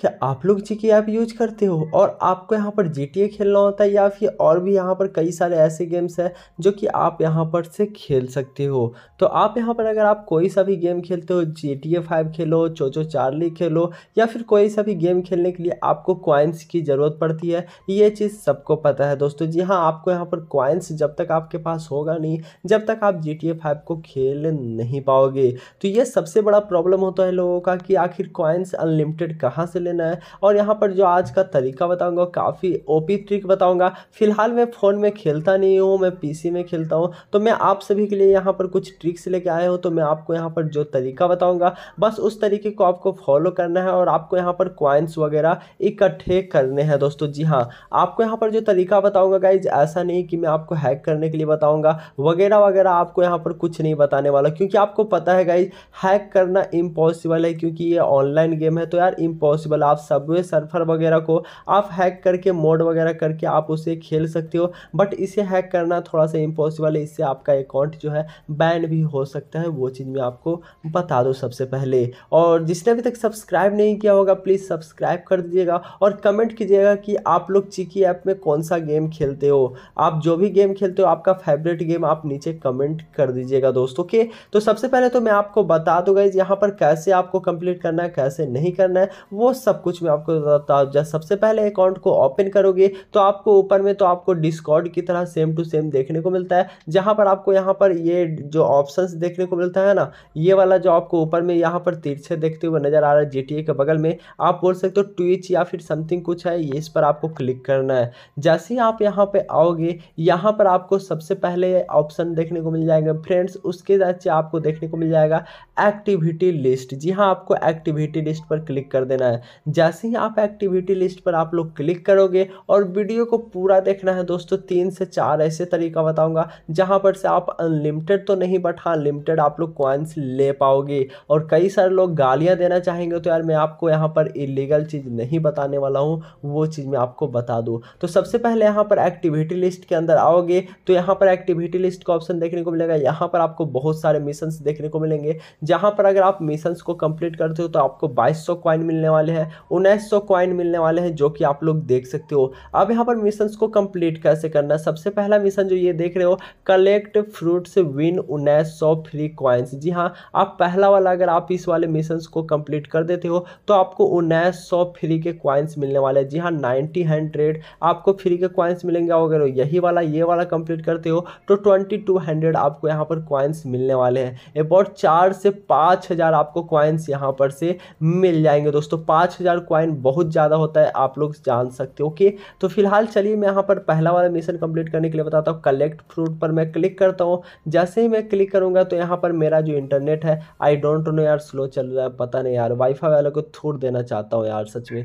क्या आप लोग जी ऐप यूज करते हो और आपको यहाँ पर जी खेलना होता है या फिर और भी यहाँ पर कई सारे ऐसे गेम्स हैं जो कि आप यहाँ पर से खेल सकते हो तो आप यहाँ पर अगर आप कोई सा भी गेम खेलते हो जी टी ए फाइव खेलो चोचो चार्ली खेलो या फिर कोई सा भी गेम खेलने के लिए आपको क्वाइंस की ज़रूरत पड़ती है ये चीज़ सबको पता है दोस्तों जी हाँ आपको यहाँ पर क्वाइंस जब तक आपके पास होगा नहीं जब तक आप जी टी ए फाइव को खेल नहीं पाओगे तो ये सबसे बड़ा प्रॉब्लम होता है लोगों का कि आखिर क्वाइंस अनलिमिटेड कहाँ से लेना है और यहाँ पर जो आज का तरीका बताऊँगा काफ़ी ओपी ट्रिक बताऊँगा फिलहाल मैं फ़ोन में खेलता नहीं हूँ मैं पीसी में खेलता हूँ तो मैं आप सभी के लिए यहाँ पर कुछ ट्रिक्स लेके आया हूँ तो मैं आपको यहाँ पर जो तरीका बताऊँगा बस उस तरीके को आपको फॉलो करना है और आपको यहाँ पर क्वाइंस वगैरह इकट्ठे करने हैं दोस्तों जी हाँ आपको यहाँ पर जो तरीका बताऊँगा गाइज ऐसा नहीं कि मैं आपको हैक करने के लिए बताऊँगा वगैरह वगैरह आपको यहाँ पर कुछ नहीं बताने वाला क्योंकि आपको पता है गाइज हैक करना इम्पॉसिबल है क्योंकि ये ऑनलाइन गेम है तो यार इम्पॉसिबल पॉसिबल आप सबवे सर्फर वगैरह को आप हैक करके मोड वगैरह करके आप उसे खेल सकते हो बट इसे हैक करना थोड़ा सा इम्पॉसिबल है इससे आपका अकाउंट जो है बैन भी हो सकता है वो चीज़ मैं आपको बता दूँ सबसे पहले और जिसने अभी तक सब्सक्राइब नहीं किया होगा प्लीज़ सब्सक्राइब कर दीजिएगा और कमेंट कीजिएगा कि आप लोग चिकी ऐप में कौन सा गेम खेलते हो आप जो भी गेम खेलते हो आपका फेवरेट गेम आप नीचे कमेंट कर दीजिएगा दोस्तों के तो सबसे पहले तो मैं आपको बता दूँगा यहाँ पर कैसे आपको कंप्लीट करना है कैसे नहीं करना है वो सब कुछ मैं आपको बताता हूँ जब सबसे पहले अकाउंट को ओपन करोगे तो आपको ऊपर में तो आपको डिस्कॉर्ड की तरह सेम टू सेम देखने को मिलता है जहाँ पर आपको यहाँ पर ये जो ऑप्शन देखने को मिलता है ना ये वाला जो आपको ऊपर में यहाँ पर तिरछे देखते हुए नजर आ रहा है जी के बगल में आप बोल सकते हो ट्विच या फिर समथिंग कुछ है ये इस पर आपको क्लिक करना है जैसे ही आप यहाँ पर आओगे यहाँ पर आपको सबसे पहले ऑप्शन देखने को मिल जाएगा फ्रेंड्स उसके नीचे आपको देखने को मिल जाएगा एक्टिविटी लिस्ट जी हाँ आपको एक्टिविटी लिस्ट पर क्लिक कर देना है जैसे ही आप एक्टिविटी लिस्ट पर आप लोग क्लिक करोगे और वीडियो को पूरा देखना है दोस्तों तीन से चार ऐसे तरीका बताऊंगा जहां पर से आप अनलिमिटेड तो नहीं बट हाँ लिमिटेड आप लोग कॉइन्स ले पाओगे और कई सारे लोग गालियाँ देना चाहेंगे तो यार मैं आपको यहाँ पर इलीगल चीज़ नहीं बताने वाला हूँ वो चीज़ मैं आपको बता दूँ तो सबसे पहले यहाँ पर एक्टिविटी लिस्ट के अंदर आओगे तो यहाँ पर एक्टिविटी लिस्ट का ऑप्शन देखने को मिलेगा यहाँ पर आपको बहुत सारे मिशन देखने को मिलेंगे जहाँ पर अगर आप मिशन को कंप्लीट करते हो तो आपको बाईस सौ मिलने वाले हैं हैं उन्नीस सौ कॉइन मिलने वाले हैं जो कि आप लोग देख सकते हो अब यहाँ पर मिशन को कंप्लीट कैसे करना है सबसे पहला मिशन जो ये देख रहे हो कलेक्ट फ्रूट्स विन उन्नीस सौ फ्री कॉइन्स जी हाँ आप पहला वाला अगर आप इस वाले मिशन को कंप्लीट कर देते हो तो आपको उन्नीस सौ फ्री के कॉइन्स मिलने वाले हैं जी हाँ नाइन्टी हंड्रेड आपको फ्री के कॉइन्स मिलेंगे अगर यही वाला ये वाला कंप्लीट करते हो तो ट्वेंटी टू हंड्रेड आपको यहाँ पर कॉइन्स मिलने वाले हैं अबाउट चार से पाँच हज़ार आपको कॉइन्स यहाँ पर से मिल जाएंगे दोस्तों पाँच हज़ार क्वाइन बहुत ज़्यादा होता है आप लोग जान सकते हो ओके तो फिलहाल चलिए मैं यहाँ पर पहला वाला मिशन कंप्लीट करने के लिए बताता हूँ कलेक्ट फ्रूट पर मैं क्लिक करता हूँ जैसे ही मैं क्लिक करूंगा तो यहाँ पर मेरा जो इंटरनेट है आई डोंट नो यार स्लो चल रहा है पता नहीं यार वाईफाई वाले को थूट देना चाहता हूँ यार सच में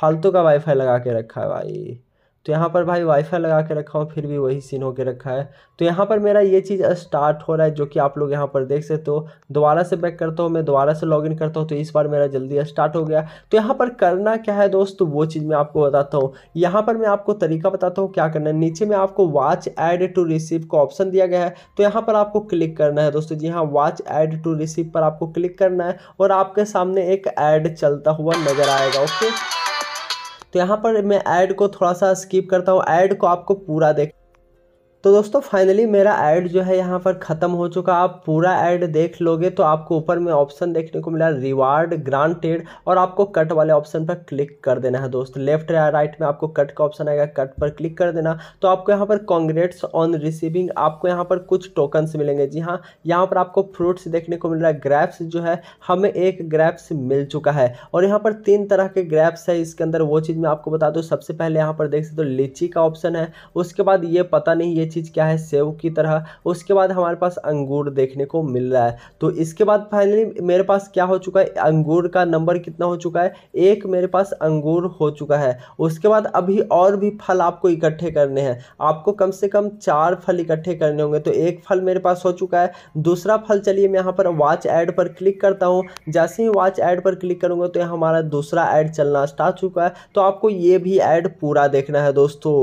फालतू का वाईफाई लगा के रखा है भाई तो यहाँ पर भाई वाईफाई लगा के रखा हूँ फिर भी वही सीन होकर रखा है तो यहाँ पर मेरा ये चीज़ स्टार्ट हो रहा है जो कि आप लोग यहाँ पर देख सकते हो दोबारा से बैक करता हूँ मैं दोबारा से लॉगिन करता हूँ तो इस बार मेरा जल्दी स्टार्ट हो गया तो यहाँ पर करना क्या है दोस्तों वो चीज़ मैं आपको बताता हूँ यहाँ पर मैं आपको तरीका बताता हूँ क्या करना है नीचे में आपको वॉच एड टू रिसीव का ऑप्शन दिया गया है तो यहाँ पर आपको क्लिक करना है दोस्तों जी हाँ वॉच एड टू रिसीव पर आपको क्लिक करना है और आपके सामने एक ऐड चलता हुआ नज़र आएगा ओके तो यहाँ पर मैं ऐड को थोड़ा सा स्किप करता हूँ ऐड को आपको पूरा देख तो दोस्तों फाइनली मेरा ऐड जो है यहाँ पर ख़त्म हो चुका आप पूरा ऐड देख लोगे तो आपको ऊपर में ऑप्शन देखने को मिला रिवार्ड ग्रांटेड और आपको कट वाले ऑप्शन पर क्लिक कर देना है दोस्तों लेफ्ट या राइट में आपको कट का ऑप्शन आएगा कट पर क्लिक कर देना तो आपको यहाँ पर कॉन्ग्रेट्स ऑन रिसीविंग आपको यहाँ पर कुछ टोकन्स मिलेंगे जी हाँ यहाँ पर आपको फ्रूट्स देखने को मिल रहा है ग्रैप्स जो है हमें एक ग्रैप्स मिल चुका है और यहाँ पर तीन तरह के ग्रैप्स है इसके अंदर वो चीज़ मैं आपको बता दूँ सबसे पहले यहाँ पर देख सकते हो लीची का ऑप्शन है उसके बाद ये पता नहीं ये चीज़ क्या है सेव की तरह उसके बाद हमारे पास अंगूर देखने को मिल रहा है तो इसके बाद फाइनली मेरे पास क्या हो चुका है अंगूर का नंबर कितना हो चुका है एक मेरे पास अंगूर हो चुका है उसके बाद अभी और भी फल आपको इकट्ठे करने हैं आपको कम से कम चार फल इकट्ठे करने होंगे तो एक फल मेरे पास हो चुका है दूसरा फल चलिए मैं यहाँ पर वॉच ऐड पर क्लिक करता हूँ जैसे ही वॉच ऐड पर क्लिक करूँगा तो हमारा दूसरा ऐड चलना स्टार्ट चुका है तो आपको ये भी ऐड पूरा देखना है दोस्तों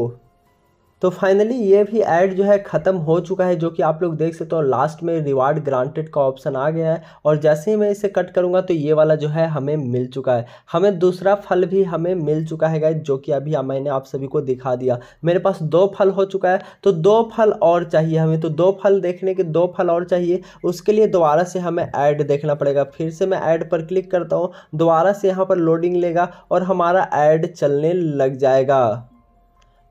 तो फाइनली ये भी ऐड जो है ख़त्म हो चुका है जो कि आप लोग देख सकते हो लास्ट में रिवार्ड ग्रांटेड का ऑप्शन आ गया है और जैसे ही मैं इसे कट करूँगा तो ये वाला जो है हमें मिल चुका है हमें दूसरा फल भी हमें मिल चुका है गाइज जो कि अभी मैंने आप सभी को दिखा दिया मेरे पास दो फल हो चुका है तो दो फल और चाहिए हमें तो दो फल देखने के दो फल और चाहिए उसके लिए दोबारा से हमें ऐड देखना पड़ेगा फिर से मैं ऐड पर क्लिक करता हूँ दोबारा से यहाँ पर लोडिंग लेगा और हमारा ऐड चलने लग जाएगा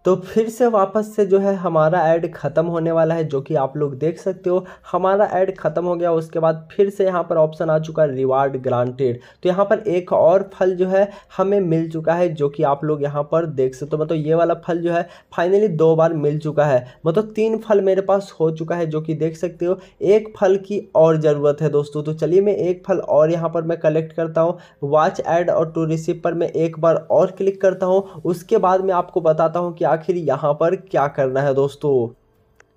तो फिर से वापस से जो है हमारा ऐड ख़त्म होने वाला है जो कि आप लोग देख सकते हो हमारा ऐड ख़त्म हो गया उसके बाद फिर से यहाँ पर ऑप्शन आ चुका है रिवार्ड ग्रांटेड तो यहाँ पर एक और फल जो है हमें मिल चुका है जो कि आप लोग यहाँ पर देख सकते हो मतलब ये वाला फल जो है फाइनली दो बार मिल चुका है मतलब तीन फल मेरे पास हो चुका है जो कि देख सकते हो एक फल की और ज़रूरत है दोस्तों तो चलिए मैं एक फल और यहाँ पर मैं कलेक्ट करता हूँ वॉच ऐड और टू रिसिप पर मैं एक बार और क्लिक करता हूँ उसके बाद मैं आपको बताता हूँ कि आखिर यहाँ पर क्या करना है दोस्तों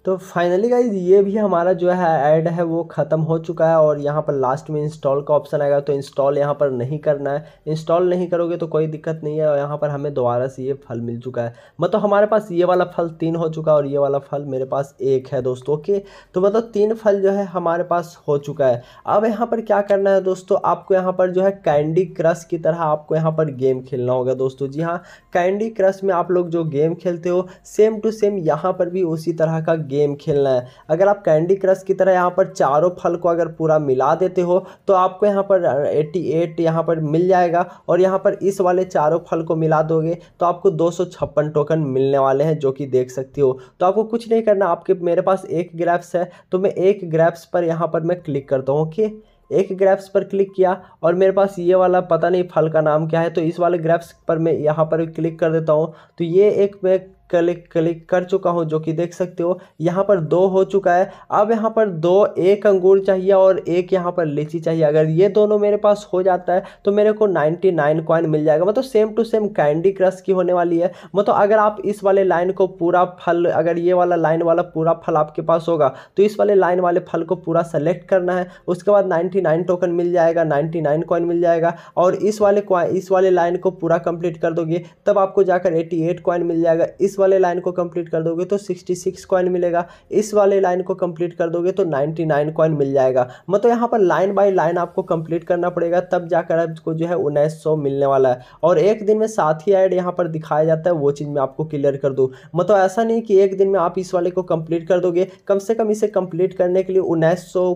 तो फाइनली गाइज ये भी हमारा जो है ऐड है वो ख़त्म हो चुका है और यहाँ पर लास्ट में इंस्टॉल का ऑप्शन आएगा तो इंस्टॉल यहाँ पर नहीं करना है इंस्टॉल नहीं करोगे तो कोई दिक्कत नहीं है और यहाँ पर हमें दोबारा से ये फल मिल चुका है मतलब हमारे पास ये वाला फल तीन हो चुका है और ये वाला फल मेरे पास एक है दोस्तों ओके तो मतलब तीन फल जो है हमारे पास हो चुका है अब यहाँ पर क्या करना है दोस्तों आपको यहाँ पर जो है कैंडी क्रश की तरह आपको यहाँ पर गेम खेलना होगा दोस्तों जी हाँ कैंडी क्रश में आप लोग जो गेम खेलते हो सेम टू सेम यहाँ पर भी उसी तरह का गेम खेलना है अगर आप कैंडी क्रश की तरह यहाँ पर चारों फल को अगर पूरा मिला देते हो तो आपको यहाँ पर एट्टी एट यहाँ पर मिल जाएगा और यहाँ पर इस वाले चारों फल को मिला दोगे तो आपको दो टोकन मिलने वाले हैं जो कि देख सकती हो तो आपको कुछ नहीं करना आपके मेरे पास एक ग्रैप्स है तो मैं एक ग्रैप्स पर यहाँ पर मैं क्लिक करता हूँ ओके एक ग्रैप्स पर क्लिक किया और मेरे पास ये वाला पता नहीं फल का नाम क्या है तो इस वाले ग्रैप्स पर मैं यहाँ पर क्लिक कर देता हूँ तो ये एक मैं क्लिक क्लिक कर चुका हूँ जो कि देख सकते हो यहाँ पर दो हो चुका है अब यहाँ पर दो एक अंगूर चाहिए और एक यहाँ पर लीची चाहिए अगर ये दोनों मेरे पास हो जाता है तो मेरे को नाइन्टी नाइन कॉइन मिल जाएगा मतलब same to same Candy Crush की होने वाली है मतलब अगर आप इस वाले लाइन को पूरा फल अगर ये वाला लाइन वाला पूरा फल आपके पास होगा तो इस वाले लाइन वाले फल को पूरा सेलेक्ट करना है उसके बाद नाइन टोकन मिल जाएगा नाइन कॉइन मिल जाएगा और इस वाले इस वाले लाइन को पूरा कंप्लीट कर दोगे तब आपको जाकर एट कॉइन मिल जाएगा इस वाले लाइन को कंप्लीट कर दोगे तो 66 सिक्स कॉइन मिलेगा इस वाले लाइन को कंप्लीट कर दोगे तो 99 नाइन कॉइन मिल जाएगा मतलब यहाँ पर लाइन बाय लाइन आपको कंप्लीट करना पड़ेगा तब जाकर आपको जो है उन्नीस सौ मिलने वाला है और एक दिन में साथ ही ऐड यहाँ पर दिखाया जाता है वो चीज़ मैं आपको क्लियर कर दूँ मतलब ऐसा नहीं कि एक दिन में आप इस वाले को कम्प्लीट कर दोगे कम से कम इसे कम्प्लीट करने के लिए उन्नीस सौ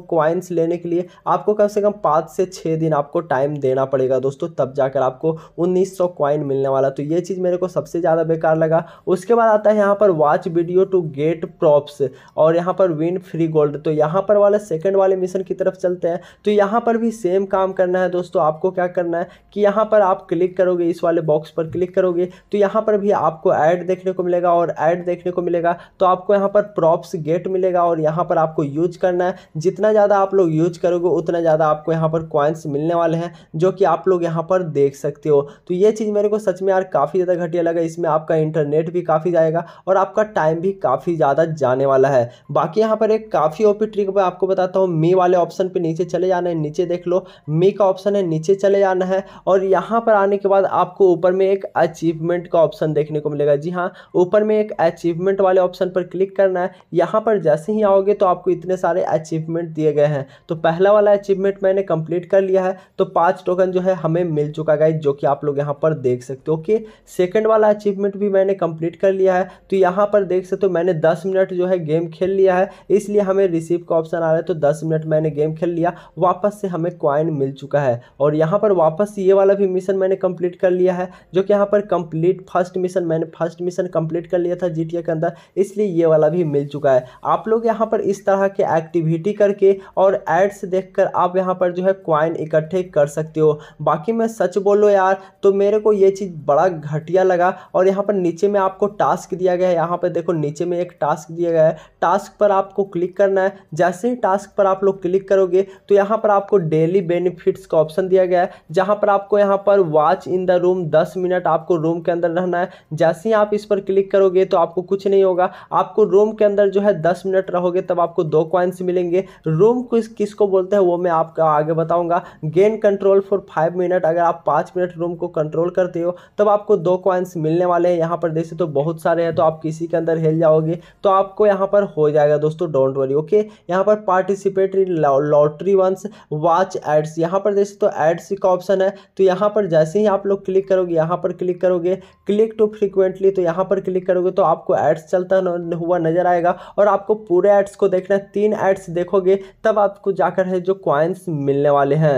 लेने के लिए आपको कम से कम पाँच से छः दिन आपको टाइम देना पड़ेगा दोस्तों तब जाकर आपको उन्नीस सौ मिलने वाला तो ये चीज़ मेरे को सबसे ज़्यादा बेकार लगा उसके उसके बाद आता है यहाँ पर watch video to get props और यहाँ पर विन फ्री गोल्ड तो यहाँ पर वाला सेकंड वाले मिशन की तरफ चलते हैं तो यहाँ पर भी सेम काम करना है दोस्तों आपको क्या करना है कि यहाँ पर आप क्लिक करोगे इस वाले बॉक्स पर क्लिक करोगे तो यहाँ पर भी आपको ऐड देखने को मिलेगा और ऐड देखने को मिलेगा तो आपको यहाँ पर प्रॉप्स गेट मिलेगा और यहाँ पर आपको यूज करना है जितना ज़्यादा आप लोग यूज करोगे उतना ज़्यादा आपको यहाँ पर क्वाइंस मिलने वाले हैं जो कि आप लोग यहाँ पर देख सकते हो तो ये चीज़ मेरे को सच में यार काफ़ी ज़्यादा घटिया लगा इसमें आपका इंटरनेट भी काफ़ी काफ़ी जाएगा और आपका टाइम भी काफ़ी ज़्यादा जाने वाला है बाकी यहाँ पर एक काफ़ी ओपी ट्रिक मैं आपको बताता हूँ मे वाले ऑप्शन पर नीचे चले जाना है नीचे देख लो मे का ऑप्शन है नीचे चले जाना है और यहाँ पर आने के बाद आपको ऊपर में एक अचीवमेंट का ऑप्शन देखने को मिलेगा जी हाँ ऊपर में एक अचीवमेंट वाले ऑप्शन पर क्लिक करना है यहाँ पर जैसे ही आओगे तो आपको इतने सारे अचीवमेंट दिए गए हैं तो पहला वाला अचीवमेंट मैंने कंप्लीट कर लिया है तो पाँच टोकन जो है हमें मिल चुका गाइज जो कि आप लोग यहाँ पर देख सकते हो ओके सेकेंड वाला अचीवमेंट भी मैंने कंप्लीट कर लिया है तो यहाँ पर देख सकते हो तो मैंने 10 मिनट जो है गेम खेल लिया है इसलिए हमें रिसीव का ऑप्शन आ रहा है तो 10 मिनट मैंने गेम खेल लिया वापस से हमें क्वाइन मिल चुका है और यहाँ पर वापस ये वाला भी मिशन मैंने कंप्लीट कर लिया है जो कि यहाँ पर कंप्लीट फर्स्ट मिशन मैंने फर्स्ट मिशन कंप्लीट कर लिया था जी के अंदर इसलिए ये वाला भी मिल चुका है आप लोग यहाँ पर इस तरह के एक्टिविटी करके और एड्स देख आप यहाँ पर जो है क्वाइन इकट्ठे कर सकते हो बाकी मैं सच बोलो यार तो मेरे को ये चीज़ बड़ा घटिया लगा और यहाँ पर नीचे में आपको टास्क दिया गया है यहाँ पर देखो नीचे में एक टास्क दिया गया है टास्क पर आपको क्लिक करना है जैसे ही टास्क पर आप लोग क्लिक करोगे तो यहाँ पर आपको डेली बेनिफिट्स का ऑप्शन दिया गया है जहाँ पर आपको यहाँ पर वॉच इन द रूम दस मिनट आपको रूम के अंदर रहना है जैसे ही आप इस पर क्लिक करोगे तो आपको कुछ नहीं होगा आपको रूम के अंदर जो है दस मिनट रहोगे तब आपको दो क्वाइंस मिलेंगे रूम किस किसको बोलते हैं वो मैं आपको आगे बताऊँगा gain control for five minute अगर आप पाँच मिनट रूम को कंट्रोल करते हो तब आपको दो क्वाइंस मिलने वाले हैं यहाँ पर देखिए सकते हो तो बहुत सारे हैं तो आप किसी के अंदर हिल जाओगे तो आपको यहाँ पर हो जाएगा दोस्तों डोंट वरी ओके यहाँ पर participate in lottery once watch ads यहाँ पर जैसे तो एड्स का ऑप्शन है तो यहाँ पर जैसे ही आप लोग क्लिक करोगे यहाँ पर क्लिक करोगे क्लिक टू फ्रिक्वेंटली तो यहाँ पर क्लिक करोगे तो आपको एड्स चलता हुआ नजर आएगा और आपको पूरे एड्स को देखना तीन एड्स देखोगे तब आपको जाकर है जो क्वाइंस मिलने वाले हैं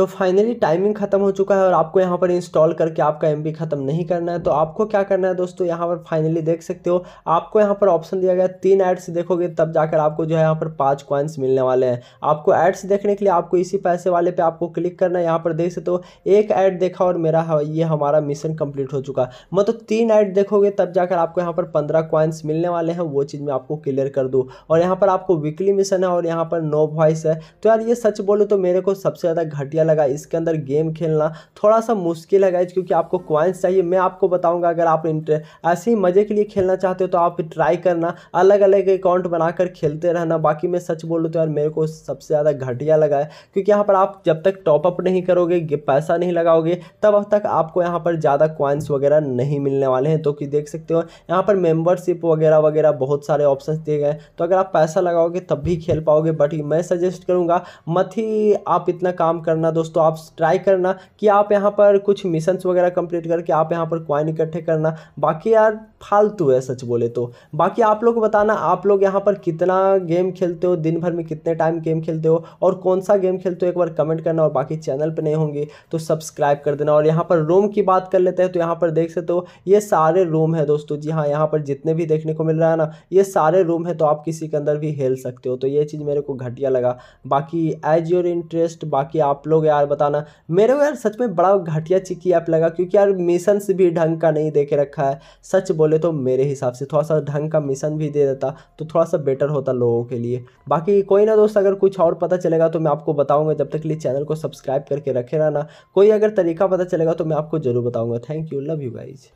तो फाइनली टाइमिंग ख़त्म हो चुका है और आपको यहाँ पर इंस्टॉल करके आपका एम ख़त्म नहीं करना है तो आपको क्या करना है दोस्तों यहाँ पर फाइनली देख सकते हो आपको यहाँ पर ऑप्शन दिया गया तीन एड्स देखोगे तब जाकर आपको जो है यहाँ पर पाँच कॉइन्स मिलने वाले हैं आपको एड्स देखने के लिए आपको इसी पैसे वाले पर आपको क्लिक करना है यहाँ पर देख सकते हो एक ऐड देखा और मेरा ये हमारा मिशन कंप्लीट हो चुका मतलब तीन ऐड देखोगे तब जाकर आपको यहाँ पर पंद्रह कॉइन्स मिलने वाले हैं वो चीज़ मैं आपको क्लियर कर दूँ और यहाँ पर आपको वीकली मिशन है और यहाँ पर नो वॉइस है तो यार ये सच बोलो तो मेरे को सबसे ज़्यादा घटिया लगा इसके अंदर गेम खेलना थोड़ा सा मुश्किल है गाइज क्योंकि आपको क्वाइंस चाहिए मैं आपको बताऊंगा अगर आप इंटर ऐसे ही मज़े के लिए खेलना चाहते हो तो आप ट्राई करना अलग अलग अकाउंट बनाकर खेलते रहना बाकी मैं सच बोलूँ तो यार मेरे को सबसे ज़्यादा घटिया लगा है क्योंकि यहाँ पर आप जब तक टॉपअप नहीं करोगे पैसा नहीं लगाओगे तब तक आपको यहाँ पर ज़्यादा क्वाइंस वगैरह नहीं मिलने वाले हैं तो कि देख सकते हो यहाँ पर मेम्बरशिप वगैरह वगैरह बहुत सारे ऑप्शन दिए गए तो अगर आप पैसा लगाओगे तब भी खेल पाओगे बट मैं सजेस्ट करूँगा मत ही आप इतना काम करना करना दोस्तों आप ट्राई करना कि आप यहाँ पर कुछ मिशंस वगैरह कंप्लीट करके आप यहाँ पर क्वाइन इकट्ठे करना बाकी यार फालतू है सच बोले तो बाकी आप लोग बताना आप लोग यहाँ पर कितना गेम खेलते हो दिन भर में कितने टाइम गेम खेलते हो और कौन सा गेम खेलते हो एक बार कमेंट करना और बाकी चैनल पर नहीं होंगे तो सब्सक्राइब कर देना और यहाँ पर रोम की बात कर लेते हैं तो यहाँ पर देख सकते हो ये सारे रोम है दोस्तों जी हाँ यहाँ पर जितने भी देखने को मिल रहा है ना ये सारे रूम है तो आप किसी के अंदर भी हेल सकते हो तो ये चीज़ मेरे को घटिया लगा बाकी एज योर इंटरेस्ट बाकी आप लोग लोग यार बताना मेरे को यार सच में बड़ा घटिया चिक्की ऐप लगा क्योंकि यार मिशन भी ढंग का नहीं दे के रखा है सच बोले तो मेरे हिसाब से थोड़ा सा ढंग का मिशन भी दे देता तो थोड़ा सा बेटर होता लोगों के लिए बाकी कोई ना दोस्त अगर कुछ और पता चलेगा तो मैं आपको बताऊँगा जब तक लिए चैनल को सब्सक्राइब करके रखे रहना कोई अगर तरीका पता चलेगा तो मैं आपको ज़रूर बताऊँगा thank you love you guys